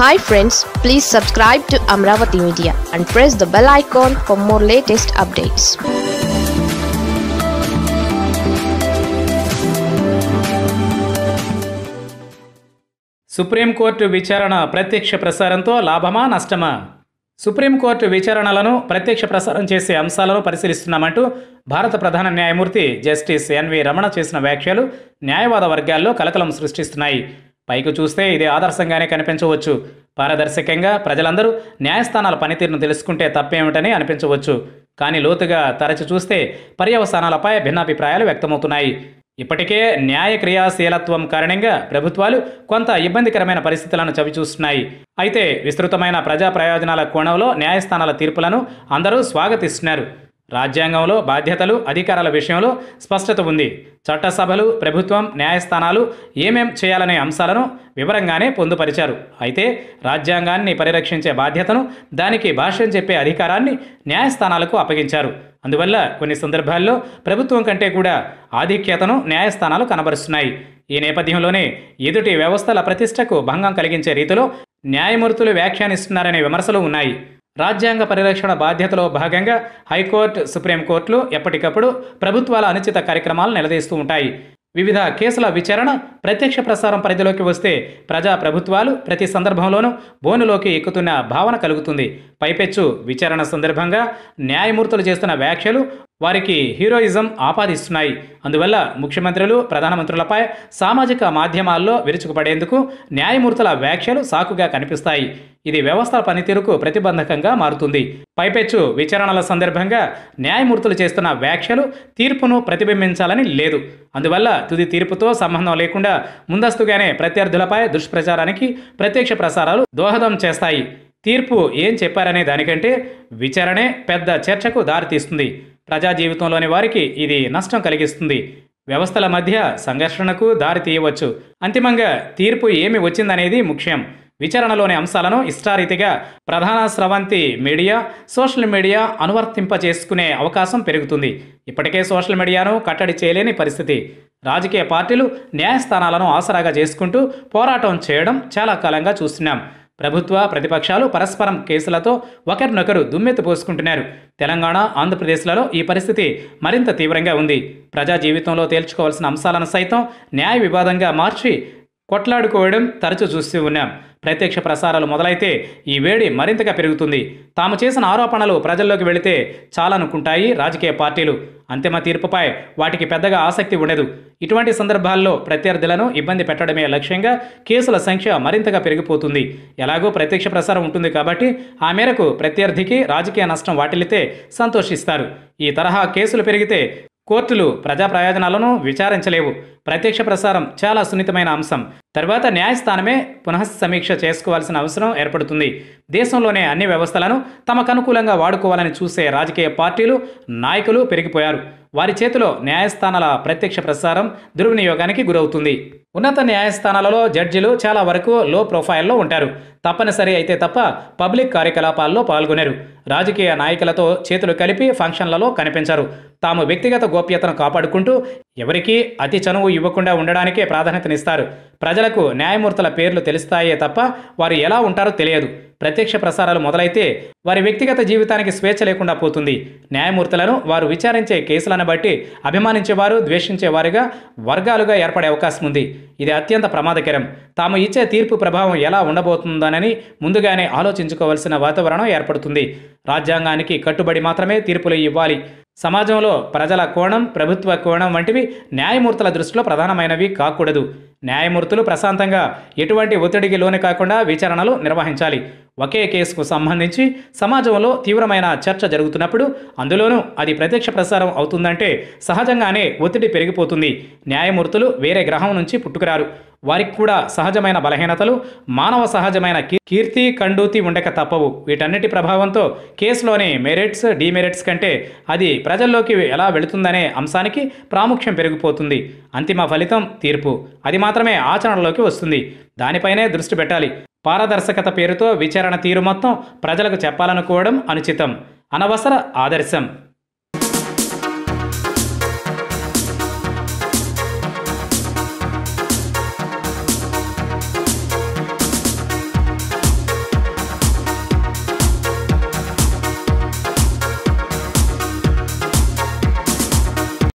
hi friends please subscribe to Amaravati media and press the bell icon for more latest updates supreme court విచారణ ప్రత్యక్ష ప్రసారంతో లాభమా నష్టమా supreme court విచారణలను ప్రత్యక్ష ప్రసారం చేసే అంశాలను పరిశీలిస్తున్నామంటూ భారత ప్రధాన న్యాయమూర్తి జస్టిస్ ఎన్వి రమణ చేసిన వ్యాఖ్యలు న్యాయవాద వర్గాల్లో కలకలం సృష్టిస్తున్నాయి పైకి చూస్తే ఇది ఆదర్శంగానే కనిపించవచ్చు పారదర్శకంగా ప్రజలందరూ న్యాయస్థానాల పనితీరును తెలుసుకుంటే తప్పేమిటని అనిపించవచ్చు కానీ లోతుగా తరచి చూస్తే పర్యవసానాలపై భిన్నాభిప్రాయాలు వ్యక్తమవుతున్నాయి ఇప్పటికే న్యాయ క్రియాశీలత్వం కారణంగా ప్రభుత్వాలు కొంత ఇబ్బందికరమైన పరిస్థితులను చవిచూస్తున్నాయి అయితే విస్తృతమైన ప్రజా ప్రయోజనాల కోణంలో న్యాయస్థానాల తీర్పులను అందరూ స్వాగతిస్తున్నారు రాజ్యాంగంలో బాధ్యతలు అధికారాల విషయంలో స్పష్టత ఉంది చట్టసభలు ప్రభుత్వం న్యాయస్థానాలు ఏమేం చేయాలనే అంశాలను వివరంగానే పొందుపరిచారు అయితే రాజ్యాంగాన్ని పరిరక్షించే బాధ్యతను దానికి భాష్యం చెప్పే అధికారాన్ని న్యాయస్థానాలకు అప్పగించారు అందువల్ల కొన్ని సందర్భాల్లో ప్రభుత్వం కంటే కూడా ఆధిక్యతను న్యాయస్థానాలు కనబరుస్తున్నాయి ఈ నేపథ్యంలోనే ఎదుటి వ్యవస్థల ప్రతిష్టకు భంగం కలిగించే రీతిలో న్యాయమూర్తులు వ్యాఖ్యానిస్తున్నారనే విమర్శలు ఉన్నాయి రాజ్యాంగ పరిరక్షణ బాధ్యతలో భాగంగా హైకోర్టు సుప్రీంకోర్టులు ఎప్పటికప్పుడు ప్రభుత్వాల అనుచిత కార్యక్రమాలు నిలదీస్తూ ఉంటాయి వివిధ కేసుల విచారణ ప్రత్యక్ష ప్రసారం పరిధిలోకి వస్తే ప్రజా ప్రభుత్వాలు ప్రతి సందర్భంలోనూ బోనులోకి ఎక్కుతున్న భావన కలుగుతుంది పైపెచ్చు విచారణ సందర్భంగా న్యాయమూర్తులు చేస్తున్న వ్యాఖ్యలు వారికి హీరోయిజం ఆపాదిస్తున్నాయి అందువల్ల ముఖ్యమంత్రులు ప్రధానమంత్రులపై సామాజిక మాధ్యమాల్లో విరుచుకుపడేందుకు న్యాయమూర్తుల వ్యాఖ్యలు సాకుగా కనిపిస్తాయి ఇది వ్యవస్థ పనితీరుకు ప్రతిబంధకంగా మారుతుంది పైపెచ్చు విచారణల సందర్భంగా న్యాయమూర్తులు చేస్తున్న వ్యాఖ్యలు తీర్పును ప్రతిబింబించాలని లేదు అందువల్ల తుది తీర్పుతో సంబంధం లేకుండా ముందస్తుగానే ప్రత్యర్థులపై దుష్ప్రచారానికి ప్రత్యక్ష ప్రసారాలు దోహదం చేస్తాయి తీర్పు ఏం చెప్పారనే దానికంటే విచారణే పెద్ద చర్చకు దారితీస్తుంది ప్రజా జీవితంలోని వారికి ఇది నష్టం కలిగిస్తుంది వ్యవస్థల మధ్య సంఘర్షణకు దారి తీయవచ్చు అంతిమంగా తీర్పు ఏమి వచ్చిందనేది ముఖ్యం విచారణలోని అంశాలను ఇష్టారీతిగా ప్రధాన స్రవంతి మీడియా సోషల్ మీడియా అనువర్తింప చేసుకునే అవకాశం పెరుగుతుంది ఇప్పటికే సోషల్ మీడియాను కట్టడి చేయలేని పరిస్థితి రాజకీయ పార్టీలు న్యాయస్థానాలను ఆసరాగా చేసుకుంటూ పోరాటం చేయడం చాలా కాలంగా చూస్తున్నాం ప్రభుత్వ ప్రతిపక్షాలు పరస్పరం కేసులతో ఒకరినొకరు దుమ్మెత్తి పోసుకుంటున్నారు తెలంగాణ ఆంధ్రప్రదేశ్లలో ఈ పరిస్థితి మరింత తీవ్రంగా ఉంది ప్రజా జీవితంలో తేల్చుకోవాల్సిన అంశాలను సైతం న్యాయ వివాదంగా మార్చి కొట్లాడుకోవడం తరచూ చూస్తూ ఉన్నాం ప్రత్యక్ష ప్రసారాలు మొదలైతే ఈ వేడి మరింతగా పెరుగుతుంది తాము చేసిన ఆరోపణలు ప్రజల్లోకి వెళితే చాలనుకుంటాయి రాజకీయ పార్టీలు అంతిమ తీర్పుపై వాటికి పెద్దగా ఆసక్తి ఉండదు ఇటువంటి సందర్భాల్లో ప్రత్యర్థులను ఇబ్బంది పెట్టడమే లక్ష్యంగా కేసుల సంఖ్య మరింతగా పెరిగిపోతుంది ఎలాగో ప్రత్యక్ష ప్రసారం ఉంటుంది కాబట్టి ఆ మేరకు ప్రత్యర్థికి రాజకీయ నష్టం వాటిల్లితే సంతోషిస్తారు ఈ తరహా కేసులు పెరిగితే కోర్టులు ప్రజా ప్రయోజనాలను విచారించలేవు ప్రత్యక్ష ప్రసారం చాలా సున్నితమైన అంశం తర్వాత న్యాయస్థానమే పునః సమీక్ష చేసుకోవాల్సిన అవసరం ఏర్పడుతుంది దేశంలోనే అన్ని వ్యవస్థలను తమకు అనుకూలంగా వాడుకోవాలని చూసే రాజకీయ పార్టీలు నాయకులు పెరిగిపోయారు వారి చేతిలో న్యాయస్థానాల ప్రత్యక్ష ప్రసారం దుర్వినియోగానికి గురవుతుంది ఉన్నత న్యాయస్థానాలలో జడ్జిలు చాలా వరకు లో ప్రొఫైల్లో ఉంటారు తప్పనిసరి అయితే తప్ప పబ్లిక్ కార్యకలాపాల్లో పాల్గొనరు రాజకీయ నాయకులతో చేతులు కలిపి ఫంక్షన్లలో కనిపించారు తాము వ్యక్తిగత గోప్యతను కాపాడుకుంటూ ఎవరికీ అతి చనువు ఇవ్వకుండా ఉండడానికే ప్రాధాన్యతనిస్తారు ప్రజలకు న్యాయమూర్తుల పేర్లు తెలుస్తాయే తప్ప వారు ఎలా ఉంటారో తెలియదు ప్రత్యక్ష ప్రసారాలు మొదలైతే వారి వ్యక్తిగత జీవితానికి స్వేచ్ఛ లేకుండా పోతుంది న్యాయమూర్తులను వారు విచారించే కేసులను బట్టి అభిమానించేవారు ద్వేషించేవారుగా వర్గాలుగా ఏర్పడే అవకాశం ఉంది ఇది అత్యంత ప్రమాదకరం తాము ఇచ్చే తీర్పు ప్రభావం ఎలా ఉండబోతుందనని ముందుగానే ఆలోచించుకోవలసిన వాతావరణం ఏర్పడుతుంది రాజ్యాంగానికి కట్టుబడి మాత్రమే తీర్పులు ఇవ్వాలి సమాజంలో ప్రజల కోణం ప్రభుత్వ కోణం వంటివి న్యాయమూర్తుల దృష్టిలో ప్రధానమైనవి కాకూడదు న్యాయమూర్తులు ప్రశాంతంగా ఎటువంటి ఒత్తిడికి లోని కాకుండా విచారణలు నిర్వహించాలి ఒకే కేసుకు సంబంధించి సమాజంలో తీవ్రమైన చర్చ జరుగుతున్నప్పుడు అందులోనూ అది ప్రత్యక్ష ప్రసారం అవుతుందంటే సహజంగానే ఒత్తిడి పెరిగిపోతుంది న్యాయమూర్తులు వేరే గ్రహం నుంచి పుట్టుకురారు వారికి కూడా సహజమైన బలహీనతలు మానవ సహజమైన కీర్తి కండూతి ఉండక తప్పవు వీటన్నిటి ప్రభావంతో కేసులోని మెరిట్స్ డిమెరిట్స్ కంటే అది ప్రజల్లోకి ఎలా వెళుతుందనే అంశానికి ప్రాముఖ్యం పెరిగిపోతుంది అంతిమ ఫలితం తీర్పు అది మాత్రమే ఆచరణలోకి వస్తుంది దానిపైనే దృష్టి పెట్టాలి పారదర్శకత పేరుతో విచారణ తీరు మొత్తం ప్రజలకు చెప్పాలనుకోవడం అనుచితం అనవసర ఆదర్శం